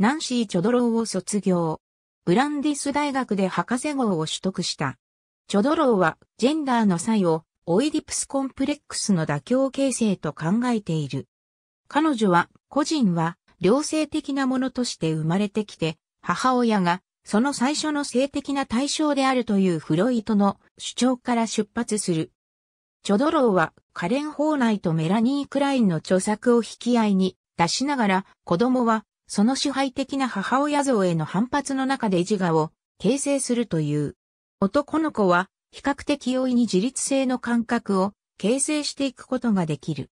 ナンシー・チョドローを卒業。ブランディス大学で博士号を取得した。チョドローは、ジェンダーの際を、オイディプスコンプレックスの妥協形成と考えている。彼女は、個人は、良性的なものとして生まれてきて、母親が、その最初の性的な対象であるというフロイトの主張から出発する。チョドローは、カレン・ホーナイとメラニー・クラインの著作を引き合いに出しながら、子供はその支配的な母親像への反発の中で自我を形成するという。男の子は比較的容易に自立性の感覚を形成していくことができる。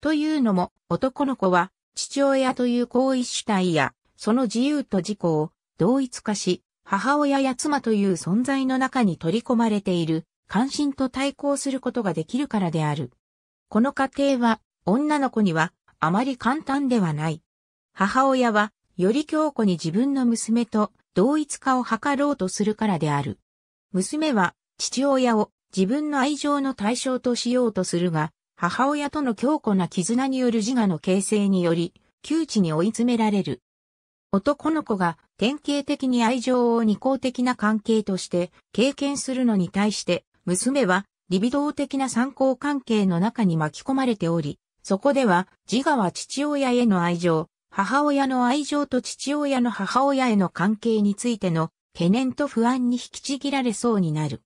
というのも、男の子は父親という行為主体やその自由と自己を同一化し、母親や妻という存在の中に取り込まれている関心と対抗することができるからである。この過程は女の子にはあまり簡単ではない。母親は、より強固に自分の娘と同一化を図ろうとするからである。娘は、父親を自分の愛情の対象としようとするが、母親との強固な絆による自我の形成により、窮地に追い詰められる。男の子が典型的に愛情を二項的な関係として経験するのに対して、娘はリビドー的な参考関係の中に巻き込まれており、そこでは自我は父親への愛情、母親の愛情と父親の母親への関係についての懸念と不安に引きちぎられそうになる。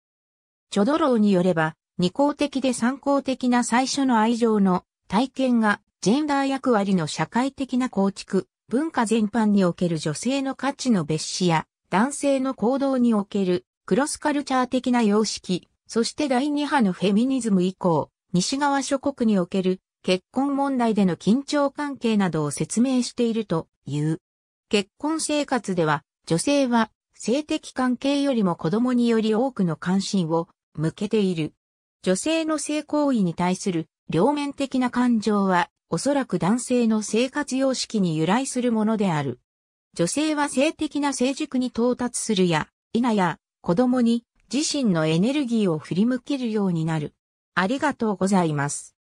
チョドローによれば、二項的で三項的な最初の愛情の体験がジェンダー役割の社会的な構築、文化全般における女性の価値の別視や男性の行動におけるクロスカルチャー的な様式、そして第二波のフェミニズム以降、西側諸国における結婚問題での緊張関係などを説明しているという。結婚生活では、女性は性的関係よりも子供により多くの関心を向けている。女性の性行為に対する両面的な感情は、おそらく男性の生活様式に由来するものである。女性は性的な成熟に到達するや、否や、子供に自身のエネルギーを振り向けるようになる。ありがとうございます。